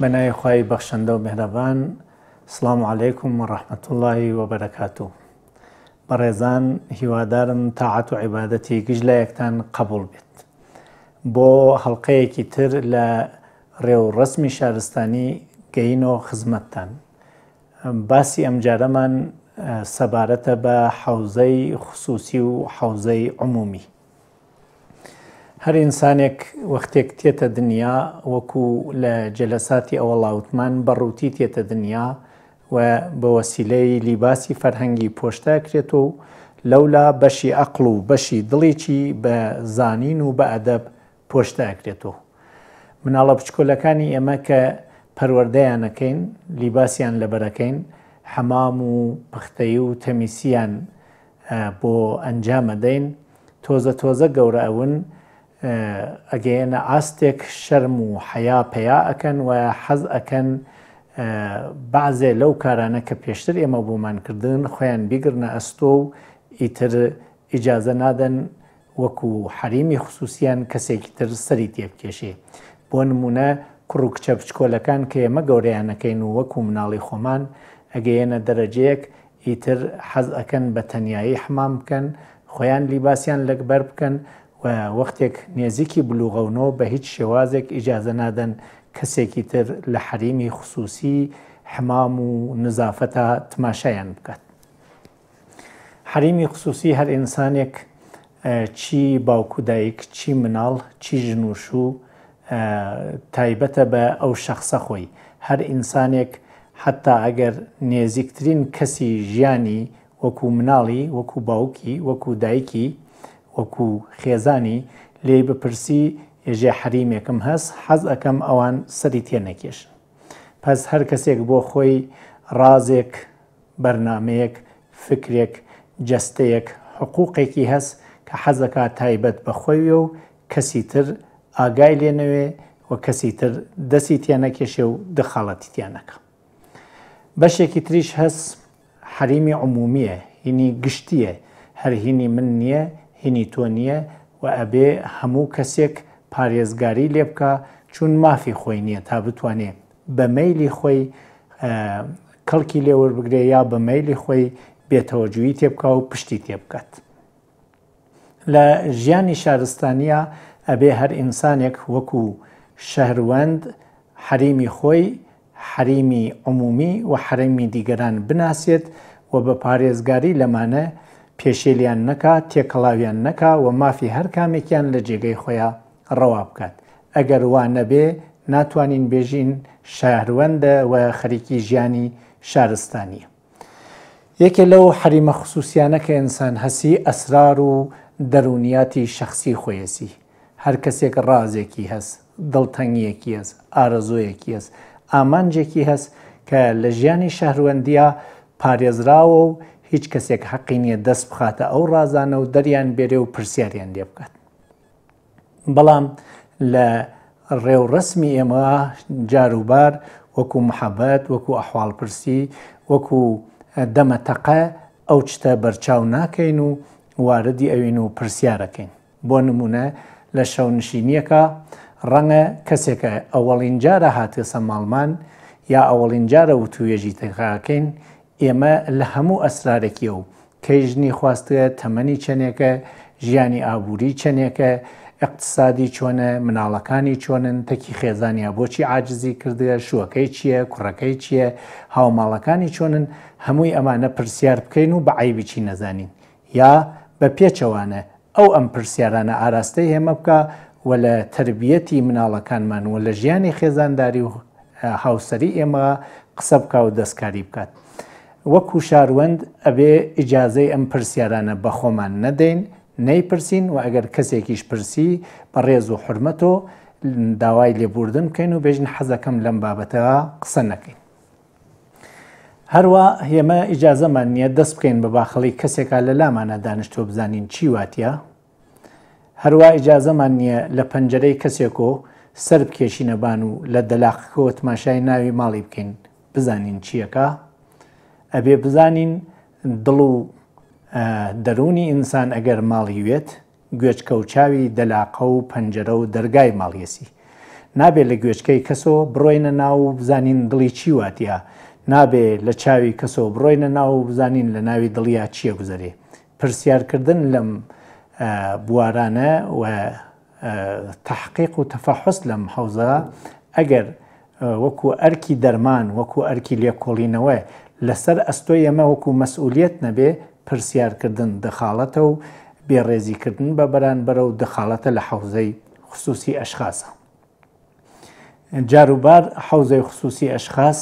بەنای خی بەخشەندە و بێدەبان سلام عیکم و ڕحمەت اللهی وەبەرەکاتوو. بەڕێزان هیوادارم تاعات و عیباەتی گژ لە یەکتان قبول بێت. بۆ هەڵلقەیەکی تر لە ڕێوڕسمی شارستانی گەینەوە خزمەتتان. باسی ئەمجارەمان سەبارەتە بە حوزەی خصوصی و حوزەی عمومی. هەر ئینسانێک وەختێک تێتە دنیا وەکو لە جەلەساتی ئەوەڵاوتمان بەڕووتی تێتە دنیا و بە وەسیلەی لیباسی فەرهەنگی پۆشتە کرێتەوە و لەولا بەشی ئەقل و بەشی دڵێکی بە زانین و بە ئەدەب پۆشتە ئەکرێتەوە مناڵە بچکۆلەکانی ئێمە کە پەروەردەیانەکەین لیباسیان لەبەرەکەین حەمام و پختەی و تەمیسیان بۆ ئەنجامەدەین تۆزە تۆزە گەورە ئەون ئەگەێنە ئاستێک شەرم و حیا پیا ئەەکەن و حەز ئەەکەن بازێ لەو کارانە کە پێشتر ئێمە بۆمانکردن خۆیان بیگرنە ئەستۆ و ئیتر ئیجازە نادەن وەکو حریمی خصوصیان کەسێکی تر سەری تێبکێشێ بۆ نمونە کوڕ و کچە بچکۆلەکان کە ئێمە گەورەیانەکەین و وەکو مناڵی خۆمان ئەگەیەنە دەرەجەیەک ئیتر حەز ئەەکەن بە تەنایی حمام بکەن خۆیان لیباسیان لەگبەر بکەن و وەختێک نێزیکی بلوغەونەوە بە هیچ شێوازێک ئیجاازە نادەن کەسێکی تر لە حریمی خصوصی حمام و نزافەتە تماشایان بکات. حریمی خصوصی هەر ئینسانێک چی باوکودایک چی مناڵ چی ژنووش و تایبەتە بە ئەو شخصە خۆی هەر ئینسانێک حتا ئەگەر نێزیکترین کەسی ژیانی وەکو مناڵی وەکو باوکی وەکو دایکی وەکو خێزانی لێ بپرسی ێژێ حریمێکم هەست حەز ئەەکەم ئەوان سەری تێنەکێش. پەس هەر کەسێک بۆ خۆی ڕازێک بەرنمەیەک فکرێک جستەیەک حقوقێکی هەست کە حەزەکە تایبەت بەخۆی و کەسی تر ئاگای لێنەوێ و کەسی تر دەسی تیانەکێشێ و دخەڵەتی تیانەکە. بەشێکی تریش هەست حریمی عمومیە هینی گشتیە هەرهینی من نییە هینی تۆ نییە و ئەبێ هەموو کەسێک پارێزگاری لێ بکە چون مافی خۆی نییە تا بتوانێ بە مەلی خۆی کەڵکی لێوەربگرێ یا بە مەلی خۆی بێتەوەجووی تێبکە و پشتی تێبکات. لە ژیانی شارستانیا ئەبێ هەر ئینسانێک وەکو شەهروەند حریمی خۆی حریمی عمومی و حرمی دیگەران بناسێت و بە پارێزگاری لەمانە پێشێلیان نەکا تێکەڵاویان نەکا و مافی هەر کامێکیان لە جێگەی خۆیان ڕەوا بکات ئەگەر وان نەبێ ناتوانین بێژین شارەوەندە و خەریکی ژیانی شارستانیە یەکێ لەو حریمە خصوسیانە کە ئینسان هەسی ئەسرار و دەرونیاتی شخصی خۆیەسی هەر کەسێک ڕازێکی هەست دڵتەنگیەکی هەست ئارەزۆیەکی هەست ئامانجێکی هەست کە لە ژیانی شەهروەندیە پارێزراوە و هیچ کەسێک حەقی نییە دەست بخاتە ئەو ڕازانە و دەریان بێرێ و پرسیاریان لێ بکات. بەڵام لە ڕێوڕسمی ئێمە جاروبار وەکو محەبەت وەکو ئەحواڵپرسی وەکو دەمەتەقە ئەو چتە بەرچاو ناکەین و واردی ئەوین و پرسیارەکەین بۆ نمونە لە شەونشینیەکە ڕەنگە کەسێکە ئەوەڵین جارە هاتێ سەماڵمان یا ئەوەڵین جارە و توێژی تەخاکەین ئێمە لە هەموو ئەسرارێکی و کەیژنی خواستە تەمەنی چەنێکە ژیانی ئابووری چەنێکە اقتصادی چۆنە مناڵەکانی چۆنن تەکی خێزانیا بۆچی عاجزی کردە شوەکەی چییە کوڕەکەی چییە هاوماڵەکانی چۆنن هەمووی ئەمانە پرسیار بکەین و بە عیبی چی نەزانین یا بە پێچەوانە ئەو ئەم پرسیارانە ئاراستەی هێمە بکە و لە تربیەتی مناڵەکانمان و لە ژیانی خێزانداری و هاوسری ئێمە قسە بکە و دەستکاری بکات. وەکو شاروەند ئەبێ ئیجاازەی ئەم پرسیارانە بە خۆمان نەدەین نەیپرسین و ئەگەر کەسێکیش پرسی بە ڕێز و حرمەتۆ داوای لێبوردن بکەین و بێژن حەزەکەم لەم بابەتەوە قسە نەکەین. هەروە هێمە ئیجاازەمان نییە دەست بکەین بە باخەڵی کەسێکا لە لامانە دانیشتۆ بزانین چی واتە، هەروە ئیجاازەمان نییە لە پەنجەرەی کەسێکۆ سەر بکێشینەبان و لە دەلاخەوە تماشای ناوی ماڵی بکەین بزانین چیەکە ئەبێ بزانین دڵ و دەرونی ئینسان ئەگەر ماڵیوێت گوێچکە و چاوی دەلاقە و پەنجەرە و دەرگای ماڵیەسی نابێت لە گوێچکەی کەسۆ بڕۆینە ناو بزانین دڵی چیواتە نابێ لە چاوی کەسۆ بڕۆینە ناو بزانین لە ناوی دڵیا چییە گوزەرێ پرسیارکردن لەم بوارانە و تحقیق و تەفەحست لەم حوزە ئەگەر وەکو ئەرکی دەرمان وەکو ئەرکی لێکۆڵینەوە لەسەر ئەستۆی ئەمە وەکو مەسئولیت نەبێ پرسیارکردن دەخاڵەتە و بێڕێزیکردن بە بەرانبەرە و دەخاڵەتە لە حوزەی خصوصی ئەشخاسە. جاروبار حوزەی خصوصی ئەشخاص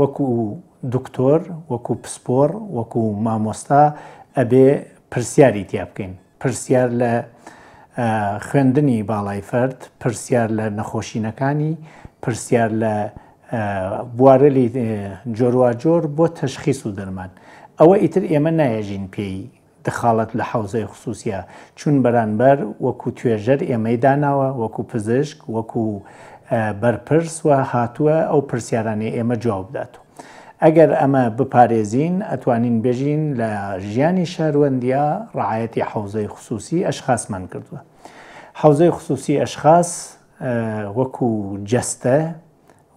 وەکو دکتۆر وەکو پسپۆر وەکو مامۆستا ئەبێ پرسیاری تیا بکەین پرسیار لە خوێندنی باڵای فرد پرسیار لە نەخۆشینەکانی پرسیار لە بوارەلی جۆرواجۆر بۆ تەشخیص و دەرمان ئەوە ئیتر ئێمە نایەژین پێی دخالت لە حوزەی خصوسیە چون بەرانبەر وەکو توێژەر ئێمەی داناوە وەکو پزشک وەکو بەرپرس و هاتووە ئەو پرسیارانی ئێمە جوابدات. ئەگەر ئەمە بپارێزین ئەتوانین بێژین لە ژیانی شارەوەندیا ڕعاەتی حوزەی خصوصی ئەشخاسمان کردووە. حوزەی خصوصی ئەشخاص وەکو جستە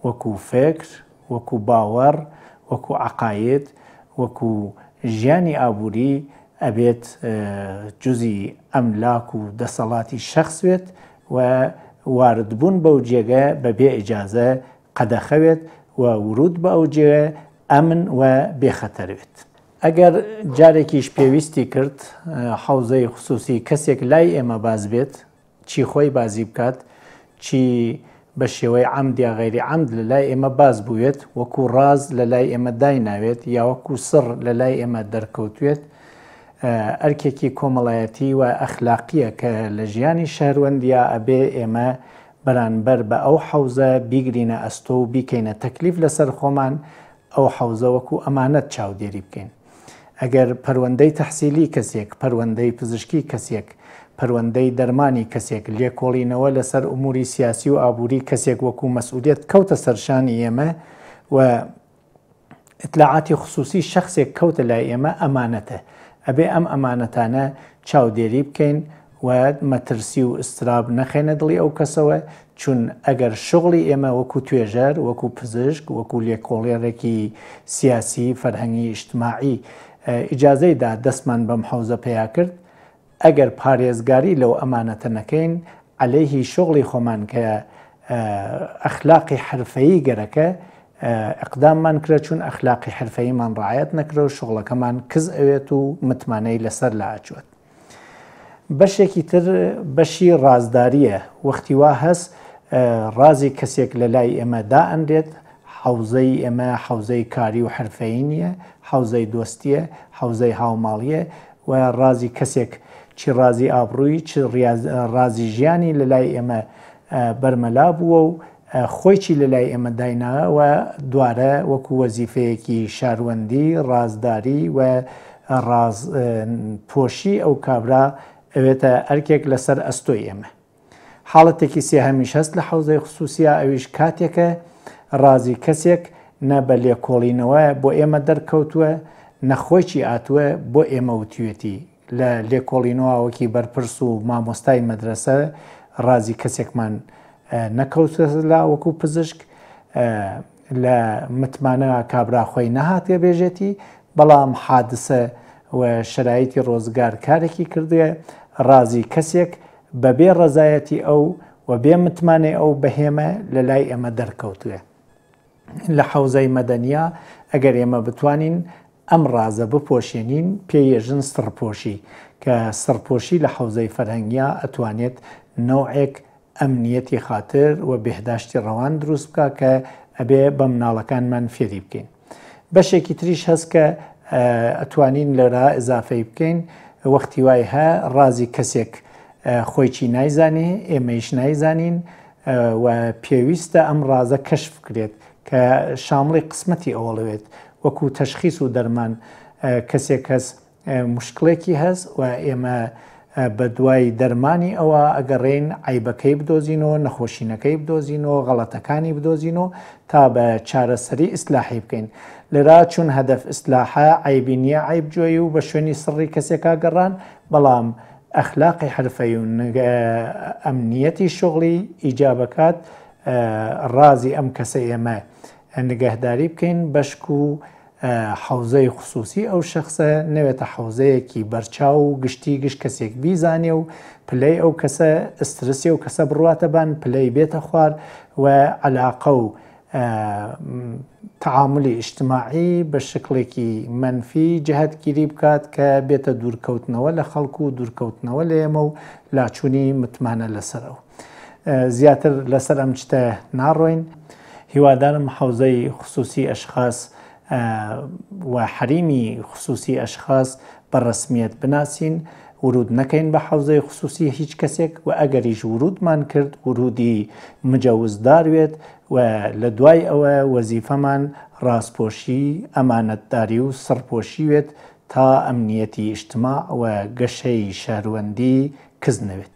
وەکو فێکس وەکو باوەڕ وەکو عقاەت وەکو ژیانی ئابووری ئەبێت جزی ئەملاک و دەسەڵاتی شەخصوێت و واردبوون بەو جێگە بەبێ ئیجازە قەدەخەوێت و ورود بە ئەو جێ ئەمن و بێخەتەروێت. ئەگەر جارێکیش پێویستی کرد حوزەی خصوصی کەسێک لای ئێمە باز بێت چی خۆی بازی بکات چی بە شێوەی عمدیا غیری عمد لە لای ئێمە باز بووێت وەکو ڕاز لە لای ئێمە دایناوێت یاوەکو سڕ لە لای ئێمە دەرکەوتوێت ئەرکێکی کۆمەڵایەتی و ئەخلاقیە کە لە ژیانی شارەوەندیا ئەبێ ئێمە بەرانبەر بە ئەو حەوزە بیگرینە ئەستۆ و بیکەینە تەکلیف لەسەر خۆمان ئەو حەوزە وەکو ئەمانەت چاودێری بکەین. ئەگەر پەروەندەی تەحسیلی کەسێک پەروەندەی پزیشکی کەسێک پەروەندەی دەرمانی کەسێک لێکۆڵینەوە لەسەر ئوموری سیاسی و ئابووری کەسێک وەکو مەسئولێت کەوتە سەرشانی ئێمە و اطلاعاتی خصوصی شخصێک کەوتە لای ئێمە ئەمانەتە ئەبێ ئەم ئەمانەتانە چاودێری بکەین و مەترسی و ئستراب نەخێنە دڵی ئەو کەسەوە چون ئەگەر شغڵی ئێمە وەکو توێژەر وەکو پزیشک وەکو لێکۆڵێرەی سیاسی فەرهەنگی اجتماعی ئیجاازەیدا دەستمان بەم حوزە پێیا کرد ئەگەر پارێزگاری لەو ئەمانەتە نەکەین عليهەیهی شغڵی خۆمان کە ئەخلاقی حرفەیی گەرەکە ئەقداممان کرە چون ئەخلاقی حرفەیمان ڕایەت نەکرە و شغڵەکەمان کز ئەوێت و متمانەی لەسەر لاچوێت. بەشێکی تر بەشی ڕازداریە وەختی وا هەست ڕازی کەسێک لە لای ئێمە دائەندێت حوزەی ئێمە حوزەی کاری و حرفەی نییە حوزەی دۆستیە حوزەی هاوماڵیە و ڕازی کەسێک چی ڕازی ئابرووی چ ڕازی ژیانی لە لای ئێمە بەرمەلا بووە و خۆیی لە لای ئێمە دایناوە دوارە وەکو وەزیفەیەکی شاروەندی ڕازداری و پۆشی ئەو کابرا ئەوێتە ئەرکێک لەسەر ئەستۆی ئێمە. حاڵەتێکی سێ هەمیش هەست لە حوزەی خصوسیا ئەویش کاتێکە ڕازی کەسێک نە بە لێکۆڵینەوە بۆ ئێمە دەرکەوتووە نەخۆیی ئاتووە بۆ ئێمە وتیوێتی لە لێکۆڵینەوەکی بەرپرس و مامۆستای مەدرسە ڕازی کەسێکمان نەکەوتە لا وەکو پزیشک لە متمانە کابراخۆی نەهاتێ بێژێتی بەڵام حادسە شرایەتی ڕۆزگار کارێکی کردێ ڕازی کەسێک بەبێ ڕزایەتی ئەو و بێ متمانێ ئەو بەهێمە لە لای ئێمە دەرکەوتوێ. لە حوزەی مەدەنیا ئەگەر ئێمە بتوانین ئەم ڕازە بپۆشێنین پێیەژن سڕپۆشی کە سەرپۆشی لە حوزەی فەرهەنگیا ئەتوانێت نوعێک ئەمنیەتی خاطر و بهداشتی ڕەوان دروست بکە کە ئەبێ بە مناڵەکانمان فێری بکەین. بەشێکی تریش هەست کە ئەتوانین لەرا ئزافەی بکەین وەختی وای هە ڕازی کەسێک خۆیی نایزانێ ئێمەیش نایزانین و پێویستە ئەم ڕازە کەش بکرێت کە شامڵی قسمەتی ئەوڵەوێت وەکو تەشخیص و دەرمان کەسێک کەس مشکلێکی هەست و ئێمە بە دوای دەرمانی ئەوە ئەگەڕێن عیبەکەی بدۆزینەوە نەخۆشینەکەی بدۆزینەوە غەڵەتەکانی بدۆزینەوە تا بە چارەسەری ئیسلاحی بکەین لەرا چون هەدەف ئیسلاحە عیبینیە عیبجۆی و بە شوێنی سڕی کەسێکا گەڕان بەڵام ئەخلاقی حرفەی و ئەمنیەتی شغلی ئیجابەکات ڕازی ئەم کەسە ئێمە نگەهداری بکەین بەشک و حوزەی خصوصی ئەو شخصە نەوێتە حوزەیەکی بەرچاو و گشتی گشت کەسێک بیزانێ و پلەی ئەو کەسە ئسترسی و کەسە بڕاتەبان پلەی بێتە خوار و علااقە و تعاملی ئیجتماعی بە شکلێکی منفی جهتگیری بکات کە بێتە دوورکەوتنەوە لە خەڵکو و دوورکەوتنەوە لە ئێمە و لاچوونی متمانە لەسەرەوە. زیاتر لەسەر ئەم چتە ناڕۆین هیوادارم حوزەی خصوصی ئەشخاص و حریمی خصوصی ئەشخاص بەڕسمیت بناسین ورود نەکەین بە حوزەی خصوصی هیچ کەسێک و ئەگەریش ورودمان کرد ورودی مجەوزداروێت و لە دوای ئەوە وەزیفەمان ڕاستپۆشی ئەمانەتداری و سەرپۆشیوێت تا ئەمنیەتی ئیشتما و گەشەی شارەوەندی کزنەوێت.